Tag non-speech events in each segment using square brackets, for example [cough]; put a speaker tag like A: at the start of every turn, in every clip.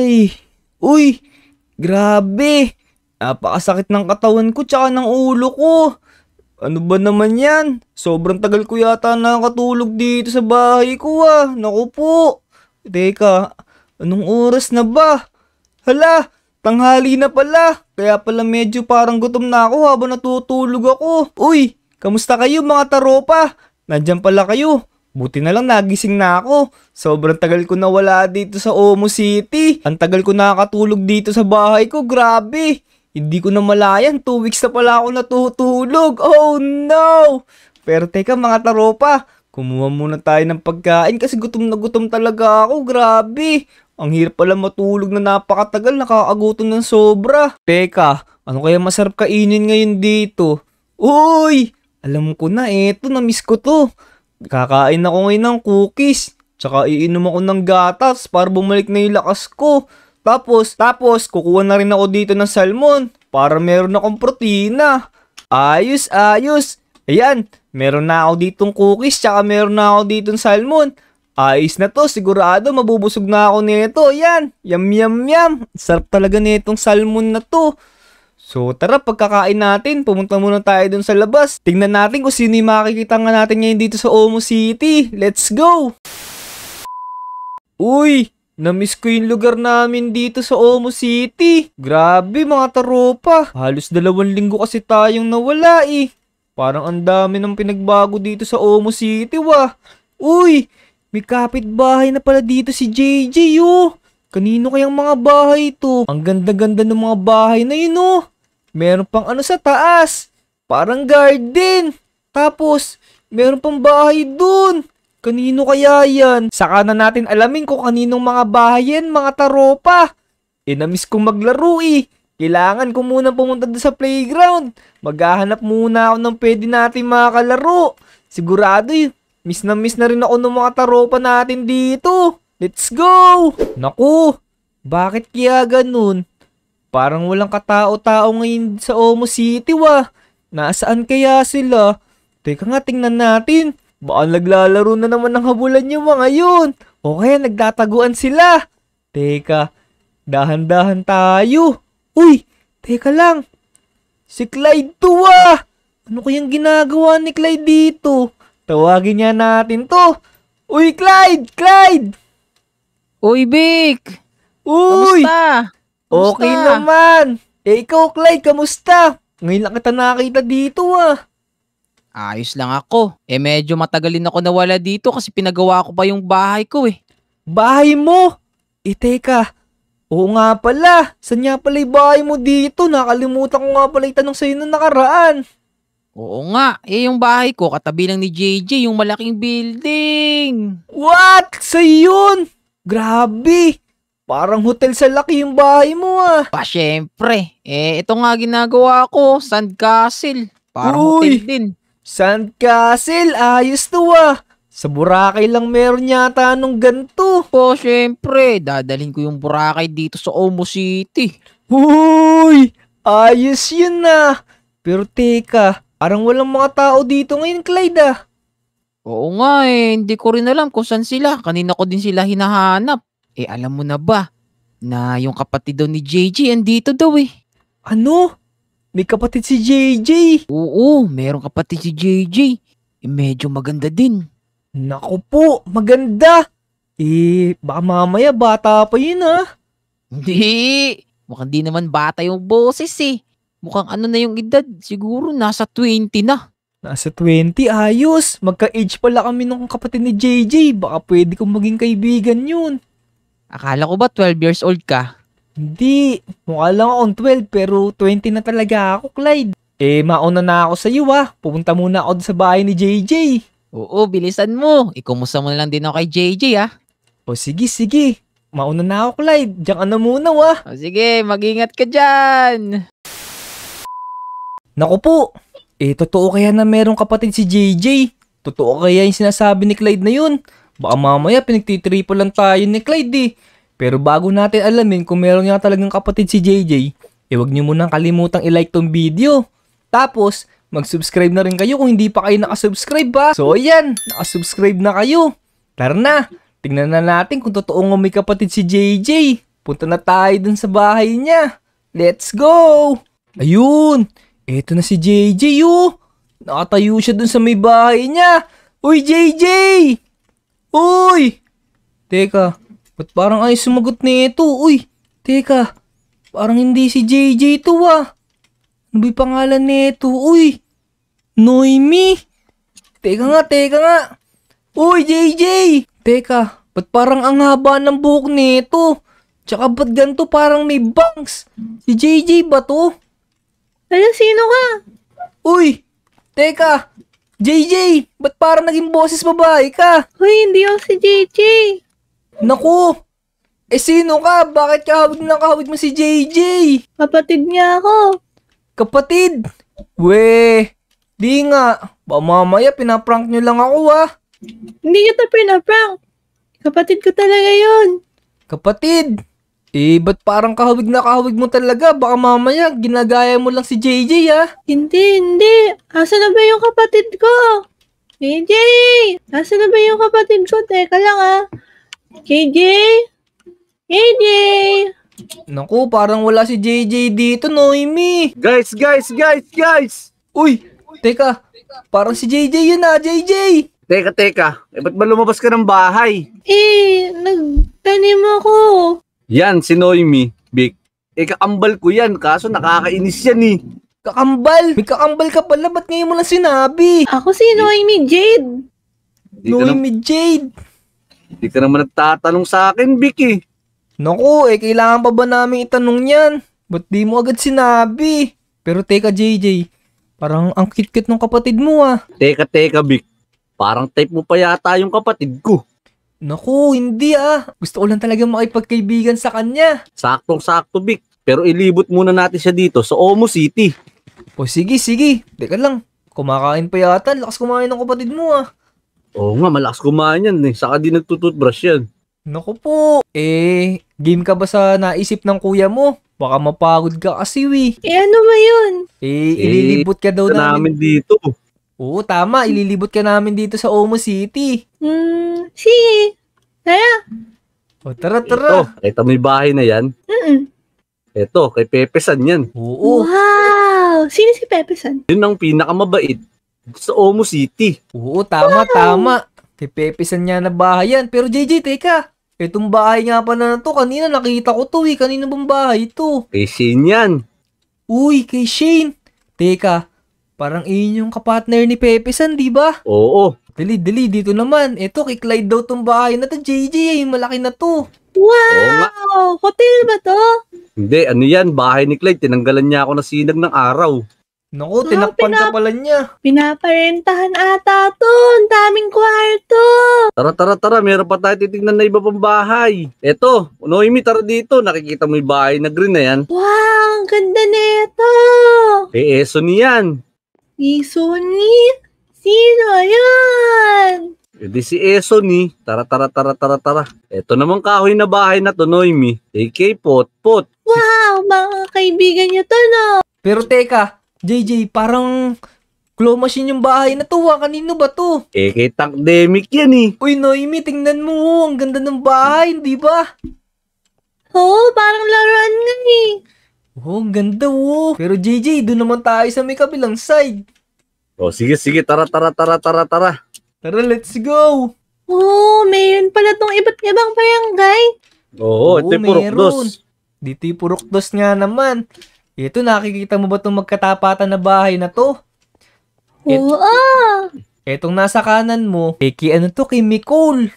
A: Ay, uy, grabe. Napakasakit ng katawan ko tsaka ng ulo ko. Ano ba naman yan? Sobrang tagal ko yata nakatulog dito sa bahay ko ah. Naku po. Teka, anong oras na ba? Hala, tanghali na pala. Kaya pala medyo parang gutom na ako habang natutulog ako. Uy, kamusta kayo mga taropa? Nandyan pala kayo. Buti na lang nagising na ako. Sobrang tagal ko nawala dito sa Omo City. Ang tagal ko nakatulog dito sa bahay ko, grabe. Hindi ko na malayan, 2 weeks na pala ako natutulog. Oh no! Pero teka mga taropa, kumuha muna tayo ng pagkain kasi gutom na gutom talaga ako, grabe. Ang hirap pala matulog na napakatagal, nakakagutom ng sobra. Teka, ano kaya masarap kainin ngayon dito? Uy! Alam ko na, eto, na-miss ko to. Kakain ako ngayon ng cookies. Tsaka iinom ako ng gatas para bumalik na yung lakas ko. Tapos, tapos, kukuha na rin ako dito ng salmon para meron akong protina. Ayos, ayos. Ayan, meron na ako ditong cookies tsaka meron na ako ditong salmon. Ayos na to, sigurado mabubusog na ako nito. Ayan, yum yum yum. Sarap talaga nitong salmon na to. So tara, pagkakain natin, pumunta muna tayo dun sa labas. Tingnan natin kung sino yung makikita nga natin ngayon dito sa Omo City. Let's go! Uy! Namiss ko yung lugar namin dito sa Omo City. Grabe mga taropa. Halos dalawang linggo kasi tayong nawala eh. Parang ang dami ng pinagbago dito sa Omo City wah. Uy! May kapitbahay na pala dito si JJ oh. Kanino kayang mga bahay to? Ang ganda-ganda ng mga bahay na yun oh. Meron pang ano sa taas. Parang garden. Tapos, meron pang bahay dun. Kanino kaya yan? Saka na natin alamin kung kaninong mga bahay yan, mga taropa. E namiss kong maglaro eh. Kailangan ko muna pumunta doon sa playground. Maghahanap muna ako ng pwede natin makakalaro. Sigurado eh, miss na miss na rin ako ng mga taropa natin dito. Let's go! Naku, bakit kaya ganun? Parang walang katao-tao ngayon sa Omo City wa. Nasaan kaya sila? Teka nga, tingnan natin. Baka naglalaro na naman ng habulan yung mga yun. O kaya nagtataguan sila. Teka, dahan-dahan tayo. Uy, teka lang. Si Clyde to wa. Ano kayang ginagawa ni Clyde dito? Tawagin niya natin to. Uy, Clyde! Clyde! Uy, Vic! Uy! Kamusta? Kamusta? Okay naman. Eh, ikaw, Clyde, kamusta? Ngayon lang kita nakita dito, ah. Ayos lang ako. Eh, medyo matagalin ako nawala dito kasi pinagawa ko pa yung bahay ko, eh. Bahay mo? Eh, teka. Oo nga pala. Saan nga pala yung bahay mo dito? Nakalimutan ko nga pala itanong sa'yo na nakaraan. Oo nga. Eh, yung bahay ko, katabi lang ni JJ, yung malaking building. What? Sa yun? Grabe. Parang hotel sa laki yung bahay mo ah. Pa syempre. Eh, ito nga ginagawa ko, sand castle. Parang Uy, hotel din. Sand castle, ayos to ah. Sa Boracay lang meron yata nung ganito. Po, syempre. Dadalhin ko yung Boracay dito sa Omo City. Uy, ayos yun na. Ah. Pero teka, parang walang mga tao dito ngayon, Clyde ah. Oo nga eh, hindi ko rin alam kung saan sila. Kanina ko din sila hinahanap. Eh alam mo na ba na yung kapatid daw ni JJ andito daw eh. Ano? May kapatid si JJ? Oo, merong kapatid si JJ. Eh, medyo maganda din. Naku po, maganda! Eh, baka mamaya bata pa yun ah. Hindi! Mukhang di naman bata yung boses eh. Mukhang ano na yung edad, siguro nasa 20 na. Nasa 20, ayos! Magka-age pala kami nung kapatid ni JJ. Baka pwede kong maging kaibigan yun. Akala ko ba 12 years old ka? Hindi. Mukha lang akong 12 pero 20 na talaga ako, Clyde. Eh, mauna na ako sa iyo ah. Pupunta muna ako sa bahay ni JJ. Oo, bilisan mo. Ikumusta mo na lang din ako kay JJ ah. O sige, sige. Mauna na ako, Clyde. Diyan ka na muna ah. O sige, magingat ka dyan. Naku po. Eh, totoo kaya na merong kapatid si JJ? Totoo kaya yung sinasabi ni Clyde na yun? Baka mamaya pinagtitripo lang tayo ni Clyde eh. Pero bago natin alamin kung meron nga talagang kapatid si JJ, eh wag nyo munang kalimutang ilike tong video. Tapos, mag-subscribe na rin kayo kung hindi pa kayo nakasubscribe ba. So ayan, nakasubscribe na kayo. Tara na, tingnan na natin kung totoong may kapatid si JJ. Punta na tayo dun sa bahay niya. Let's go! Ayun, eto na si JJ oh. Nakatayo siya dun sa may bahay niya. Uy JJ! Uy! Teka, ba't parang ay sumagot ito? Uy, teka, parang hindi si JJ to ah. Ano ba'y pangalan nito? Uy, Noemi? Teka nga, teka nga. Uy, JJ! Teka, ba't parang ang haba ng buhok nito? Tsaka ba't ganito parang may bangs? Si JJ ba to? Ala, sino ka? Uy! Teka! JJ, ba't parang naging boses babae ka? Hoy, hindi ako si JJ. Naku, eh sino ka? Bakit kahawig na kahawig mo si JJ? Kapatid niya ako. Kapatid?
B: We,
A: di nga. Ba mamaya pinaprank niyo lang ako ah. Hindi kita pinaprank. Kapatid ko talaga yon. Kapatid? Eh, ba't parang kahawig na kahawig mo talaga? Baka mamaya, ginagaya mo lang si JJ, ah. Hindi, hindi. Asa na ba yung kapatid ko? JJ!
C: Asa na ba yung kapatid ko? Teka lang, ah. JJ?
A: JJ! Naku, parang wala si JJ dito, Noemi. Guys, guys, guys, guys! Uy, teka. Parang si JJ yun, ah, JJ!
B: Teka, teka. Eh, ba't ba lumabas ka ng bahay? Eh, nagtanim ako. Yan, si Noemi, Big. Eh, kakambal ko yan, kaso nakakainis yan eh. Kakambal! May kakambal ka pala, ba't ngayon mo lang sinabi? Ako si Noemi Jade. Noemi Jade! di ka naman nagtatanong sa akin, Vic eh.
A: Naku, eh, kailangan pa ba namin itanong yan? Ba't di mo agad sinabi? Pero teka, JJ, parang ang cute-cute ng kapatid mo ah.
B: Teka, teka, Vic. Parang type mo pa yata yung kapatid ko. Naku, hindi ah. Gusto ko lang talaga makipagkaibigan sa kanya. Saktong-sakto, Vic. Pero ilibot muna natin siya dito sa Omo City. O sige, sige. Teka lang. Kumakain pa yata. Lakas kumain ng kapatid mo ah. Oo nga, malakas kumain yan eh. Saka din nagtututbrush yan. Naku po. Eh,
A: game ka ba sa naisip ng kuya mo? Baka mapagod ka kasi, we. Eh, ano ba yun? Eh, ililibot ka daw eh, namin. namin dito. Oo, tama. Ililibot ka namin dito
B: sa Omo City.
A: Hmm, sige. Tara.
B: O, tara, tara. Ito, kita mo bahay na yan? mm Ito, kay Pepesan yan. Oo.
C: Wow!
A: Sino si Pepesan?
B: Yun ang pinakamabait sa Omo City. Oo, tama, wow. tama.
A: Kay Pepesan niya na bahay yan. Pero JJ, teka. Itong bahay nga pala na to, kanina nakita ko to eh. Kanina bang bahay to?
B: Kay Shane yan.
A: Uy, kay Shane. Teka, Parang iyon yung kapartner ni San, di ba? Oo. Dali, dali, dito naman. Ito, kay Clyde daw tong bahay na to. JJ, eh, malaki na to. Wow! Hotel ba to?
B: Hindi, ano yan? Bahay ni Clyde. Tinanggalan niya ako na sinag ng araw. Naku, oh, tinakpan pinap- ka pala
C: niya. Pinaparentahan ata to. Ang daming kwarto.
B: Tara, tara, tara. Meron pa tayo titignan na iba pang bahay. Eto, Noemi, tara dito. Nakikita mo yung bahay na green na yan.
C: Wow, ang ganda na ito.
B: Eh, eso niyan.
C: Sony. Sino yan?
B: E di si Esoni, tara tara tara tara tara. Ito namang kahoy na bahay na to, Noemi. AK Pot Pot.
C: Wow, mga kaibigan niyo to, no?
B: Pero
A: teka, JJ, parang claw machine yung bahay na to, ha? Kanino ba to?
B: AK Tankdemic
A: yan eh. Uy, Noemi, tingnan mo, oh. ang ganda ng bahay, di ba? Oo, parang laruan nga eh. Oh, ang ganda oh. Pero JJ, doon naman tayo sa may kabilang side. Oh, sige, sige. Tara, tara, tara, tara, tara. Tara, let's go. Oh, mayroon pala tong iba't ibang barangay. Oo, oh, ito yung Purok Dos. Dito yung Purok Dos nga naman. Ito, nakikita mo ba itong magkatapatan na bahay na to? Oo. It, etong nasa kanan mo, eh, ano to, kay Nicole.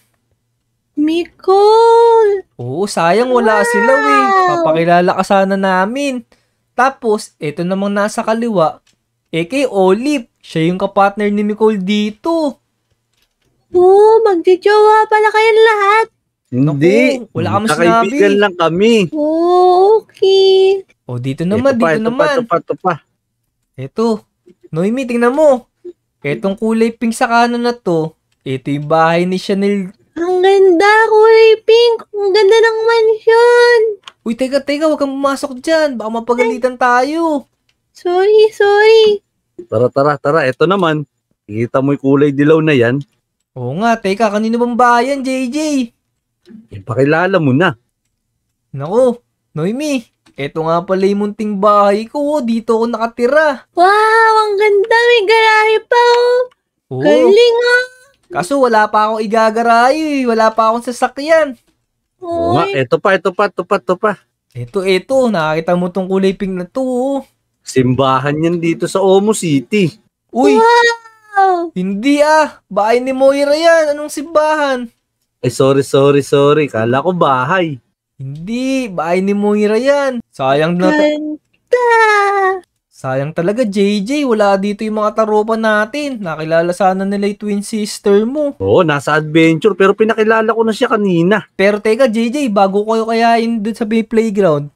A: Nicole! Oo, sayang wala wow. sila eh. Papakilala ka sana namin. Tapos, ito namang nasa kaliwa, eh kay Olive. Siya yung kapartner ni Nicole dito. Oo, magjijowa pala kayong lahat.
B: Hindi. Naku, wala ka masinabi.
A: Nakaibigan lang kami. Oo,
C: okay.
A: O, dito naman, ito pa, dito ito naman. Ito pa, ito pa, ito pa. Noemi, tingnan mo. Itong kulay pink sa kanan na to, ito yung bahay ni Chanel ganda, kulay pink. Ang ganda ng mansion. Uy, teka, teka, huwag kang pumasok dyan. Baka mapagalitan tayo. Sorry, sorry.
B: Tara, tara, tara. Ito naman. Kita mo yung kulay dilaw na yan. Oo nga, teka, kanino bang bayan, JJ? Ipakilala eh, mo na.
A: Nako, Noemi, Ito nga pala yung munting bahay ko, oh, dito ako nakatira. Wow, ang ganda, may garahe pa, oh. Oo. Galing, oh. Kaso wala pa akong igagaray, eh. wala pa akong sasakyan. Oo ito eh. pa, ito pa, ito pa, ito pa. Ito, ito, nakakita mo tong kulay pink na to. Oh. Simbahan
B: yan dito sa Omo City.
A: Uy! Wow! Hindi ah, bahay ni Moira yan. Anong simbahan?
B: Eh sorry, sorry, sorry. Kala ko bahay.
A: Hindi, bahay ni Moira yan. Sayang na... Ganda! Sayang talaga, JJ. Wala dito yung mga taropa natin. Nakilala sana nila yung twin sister mo. Oo, nasa adventure. Pero pinakilala ko na siya kanina. Pero teka, JJ, bago kayo kayain dun sa may playground,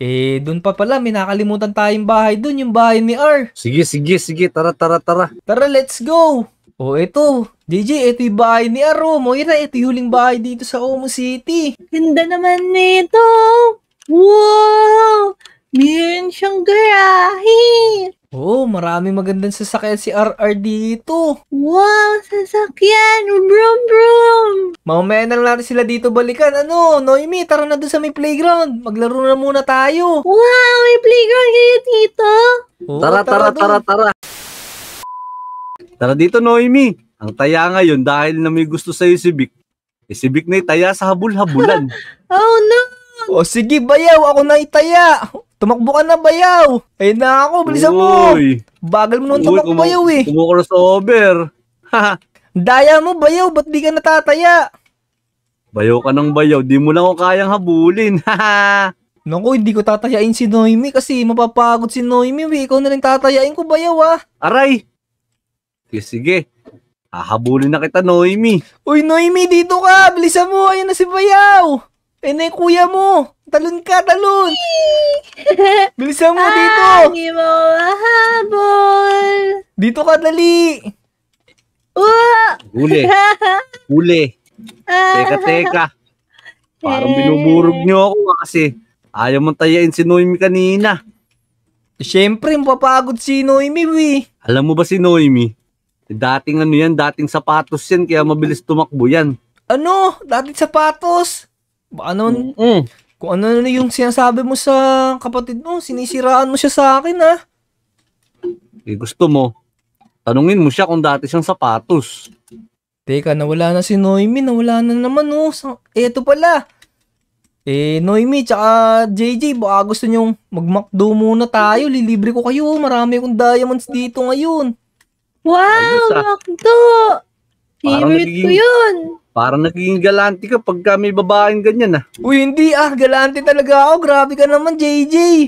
A: eh, dun pa pala, may nakalimutan tayong bahay dun, yung bahay ni R.
B: Sige, sige,
A: sige. Tara, tara, tara. Tara, let's go! Oh, ito. JJ, ito yung bahay ni R. Oh, Moira, ito yung huling bahay dito sa Omo City. Ganda naman nito! Wow! Meron siyang garahe. Oh, maraming magandang sasakyan si RR dito. Wow, sasakyan. Brum, brum. Mamaya na lang natin sila dito balikan. Ano, Noemi, tara na doon sa may playground. Maglaro na muna tayo. Wow, may playground kayo dito.
B: Oo, tara, tara, tara, doon. tara. Tara dito, Noemi. Ang taya ngayon dahil na may gusto sa'yo si Vic. Eh, si Vic na itaya sa habul-habulan. [laughs] oh, no. O sige, bayaw, ako na itaya. Tumakbo ka na, bayaw! Ay na ako, bilisan mo!
A: Bagal mo nung tumakbo, Uy, bayaw eh! Kumukrossover! Daya mo, bayaw! Ba't di ka natataya?
B: Bayaw ka ng bayaw, di mo lang ako kayang
A: habulin. [laughs] Naku, hindi ko tatayain si Noemi kasi mapapagod si Noemi. We. Eh. Ikaw na rin tatayain ko, bayaw ah.
B: Aray! Sige, sige. Hahabulin na kita, Noemi.
A: Uy, Noemi, dito ka! Bilisan mo! Ayan na si Bayaw! Eh, na kuya mo! Talon ka, talon! [laughs] Bilisan mo dito! Hindi mo Dito ka, dali! Uh! Huli!
B: Huli! Teka, [laughs] teka!
A: Parang eh. binuburog
B: niyo ako ah, kasi ayaw mong tayain si Noemi kanina. Eh, Siyempre, mapapagod si Noemi, we. Alam mo ba si Noemi? Eh, dating ano yan, dating sapatos yan, kaya mabilis tumakbo yan.
A: Ano? Dating sapatos? Ano, mm, mm. kung ano na yung sinasabi mo sa kapatid mo, sinisiraan mo siya sa akin, ha? Ah.
B: Eh, gusto mo, tanungin mo siya kung dati siyang sapatos. Teka, nawala na si Noemi, nawala na naman, oh. Sa, eto pala.
A: Eh, Noemi, tsaka JJ, baka gusto nyong magmakdo muna tayo. Lilibre ko kayo. Oh. Marami akong diamonds dito ngayon. Wow, Ayos, ah. Favorite ko yun.
B: Parang nagiging galante ka pag kami babaeng ganyan ah. Uy, hindi ah. Galante talaga ako. Grabe ka naman, JJ.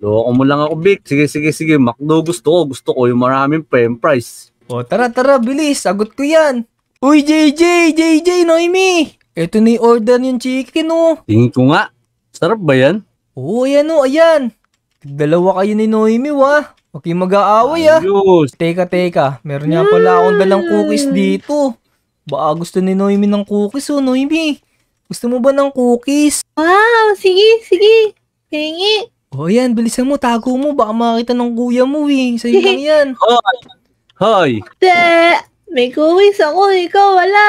B: Loko mo lang ako, Vic. Sige, sige, sige. McDo gusto ko. Gusto ko yung maraming pen price. O, oh, tara, tara. Bilis. Sagot ko
A: yan. Uy, JJ! JJ, Noemi! Ito na order yung chicken, oh. Tingin ko nga. Sarap ba yan? Oo, ayan, oh. Ayan. Dalawa kayo ni Noemi, wah. Okay, mag-aaway ah. Ayos. Teka, teka. Meron nga pala akong dalang cookies dito. Baka gusto ni Noemi ng cookies oh, Noemi. Gusto mo ba ng cookies? Wow, sige, sige. Tingi. O oh, yan, bilisan mo. Tago mo. Baka makita ng kuya mo eh. Sa'yo lang [laughs] yan. Hoy! Hoy! Te! May cookies
C: ako. Ikaw wala.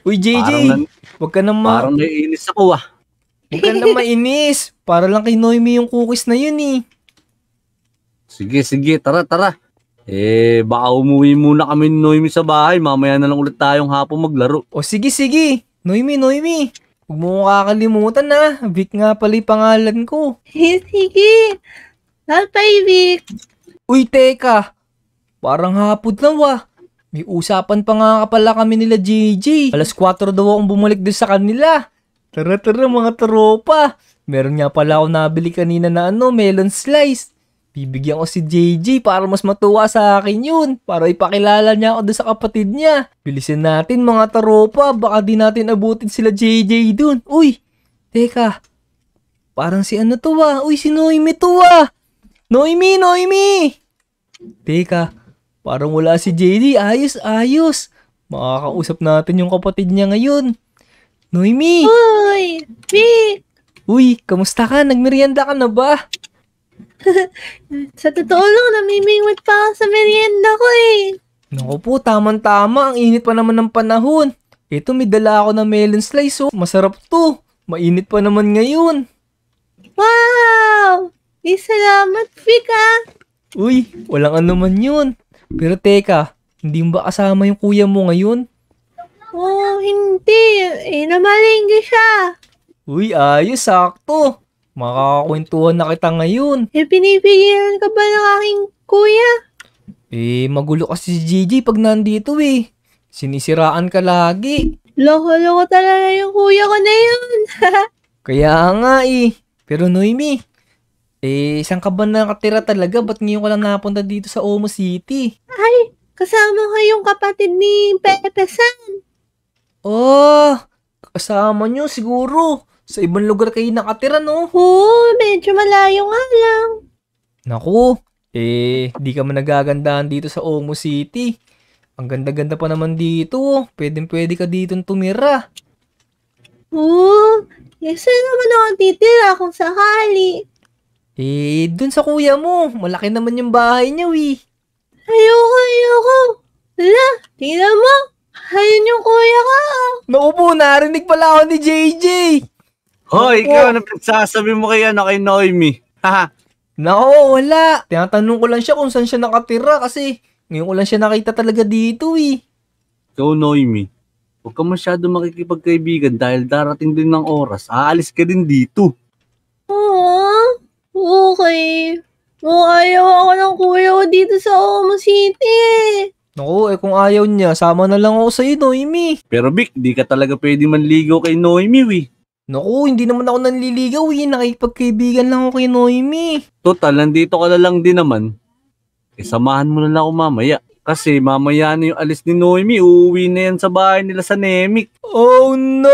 A: [laughs] Uy, JJ. Huwag ka nang ma... Parang naiinis ako ah. Huwag ka nang mainis. Para lang kay Noemi yung cookies na yun eh.
B: Sige, sige. Tara, tara. Eh, baka umuwi muna kami ni Noemi sa bahay. Mamaya na lang ulit tayong hapon maglaro. O sige, sige. Noemi, Noemi. Huwag mo
A: kakalimutan na. Vic nga pala yung pangalan ko. [laughs] sige. Bye-bye, Vic. Uy, teka. Parang hapod na wa. May usapan pa nga pala kami nila JJ. Alas 4 daw akong bumalik doon sa kanila. Tara tara mga tropa. Meron nga pala ako nabili kanina na ano, melon slice. Bibigyan ko si JJ para mas matuwa sa akin yun. Para ipakilala niya ako doon sa kapatid niya. Bilisin natin mga taropa. Baka di natin abutin sila JJ doon. Uy, teka. Parang si ano to ah. Uy, si Noemi to ah. Noemi, Noemi! Teka, parang wala si JD. Ayos, ayos. Makakausap natin yung kapatid niya ngayon. Noemi! Uy! Vic! Uy, kamusta ka? Nagmerienda ka na ba? [laughs] sa totoo lang, namimingwit pa ako sa merienda ko eh. Naku po, tamang-tama. Ang init pa naman ng panahon. Ito, may dala ako ng melon slice oh. Masarap to. Mainit pa naman ngayon. Wow! Di salamat, Fika. Uy, walang ano man yun. Pero teka, hindi mo ba kasama yung kuya mo ngayon?
C: Oh, hindi. Eh, namalinggi siya.
A: Uy, ayos, sakto. Makakakwentuhan na kita ngayon. Eh, pinipigilan ka ba ng aking kuya? Eh, magulo kasi si Gigi pag nandito eh. Sinisiraan ka lagi.
C: Loko-loko talaga yung kuya ko na yun.
A: [laughs] Kaya nga eh. Pero Noemi, eh, saan ka ba nakatira talaga? Ba't ngayon ka lang napunta dito sa Omo City? Ay, kasama ko yung kapatid ni Pepe-san. Oh, kasama nyo siguro. Sa ibang lugar kayo nakatira, no? Oo, medyo malayo nga lang. Naku, eh, di ka man nagagandahan dito sa Omo City. Ang ganda-ganda pa naman dito, oh. Pwedeng-pwede ka dito tumira. Oo,
C: eh, saan naman ako titira kung sakali? Eh, dun sa kuya mo.
A: Malaki naman yung bahay niya, wi. Ayoko, ayoko. Wala, tingnan mo. Ayun yung kuya ko. Naupo, narinig pala ako ni JJ.
B: Hoy, oh, ano ikaw, ano pinagsasabi mo kay ano, kay Noemi? Haha. Nako, wala. Tinatanong ko lang siya kung saan siya nakatira kasi ngayon ko lang siya nakita talaga dito eh. Ikaw, Noemi. Huwag ka masyado makikipagkaibigan dahil darating din ng oras. Aalis ka din dito.
C: Oo. Okay. Oo, ayaw ako ng kuya ko dito sa Omo City. Eh.
B: Naku, eh kung ayaw niya, sama na lang ako sa'yo, Noemi. Pero Vic, di ka talaga pwede manligo kay Noemi, we.
A: Naku, hindi naman ako nanliligaw eh. Nakipagkaibigan lang ako kay Noemi.
B: Total, nandito ka na lang din naman. Isamahan eh, mo na lang ako mamaya. Kasi mamaya na yung alis ni Noemi, uuwi na yan sa bahay nila sa Nemic. Oh no!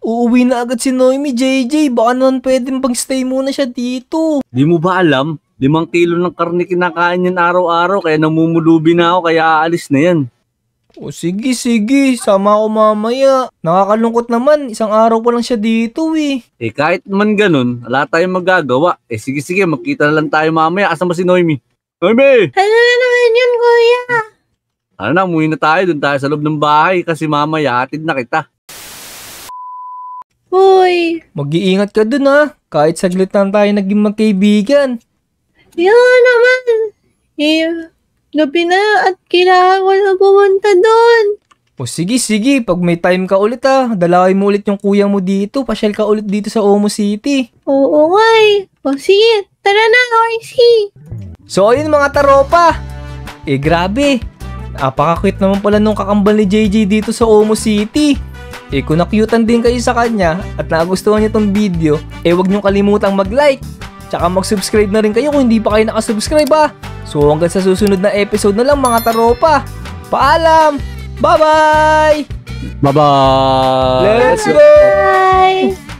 B: Uuwi na agad si
A: Noemi, JJ. Baka naman pwedeng pag-stay muna siya dito.
B: Di mo ba alam? Limang kilo ng karne kinakain yan araw-araw, kaya namumulubi na ako, kaya aalis na yan. O oh, sige, sige. Sama ako mamaya. Nakakalungkot naman. Isang araw pa lang siya dito eh. Eh kahit man ganun, wala tayong magagawa. Eh sige, sige. Magkita na lang tayo mamaya. Asa ba si Noemi? Noemi!
C: Ano na naman yun, kuya?
B: Ano na, umuwi na tayo. Doon tayo sa loob ng bahay kasi mamaya atid na kita. Hoy!
A: Mag-iingat ka dun ha. Kahit saglit lang tayo naging magkaibigan.
C: Yun naman. Eh, Gabi na at kailangan ko na pumunta doon.
A: O sige, sige. Pag may time ka ulit ah, dalawin mo ulit yung kuya mo dito. Pasyal ka ulit dito sa Omo City.
C: Oo nga eh. O sige, tara na, Noisy.
A: So ayun mga taropa. Eh grabe. Napakakwit naman pala nung kakambal ni JJ dito sa Omo City. Eh kung nakyutan din kayo sa kanya at nagustuhan niyo tong video, eh wag niyong kalimutang mag-like Tsaka mag-subscribe na rin kayo kung hindi pa kayo nakasubscribe ha. Ah. So hanggang sa susunod na episode na lang mga taropa. Paalam! Bye-bye!
B: Bye-bye! Let's go!
A: Bye!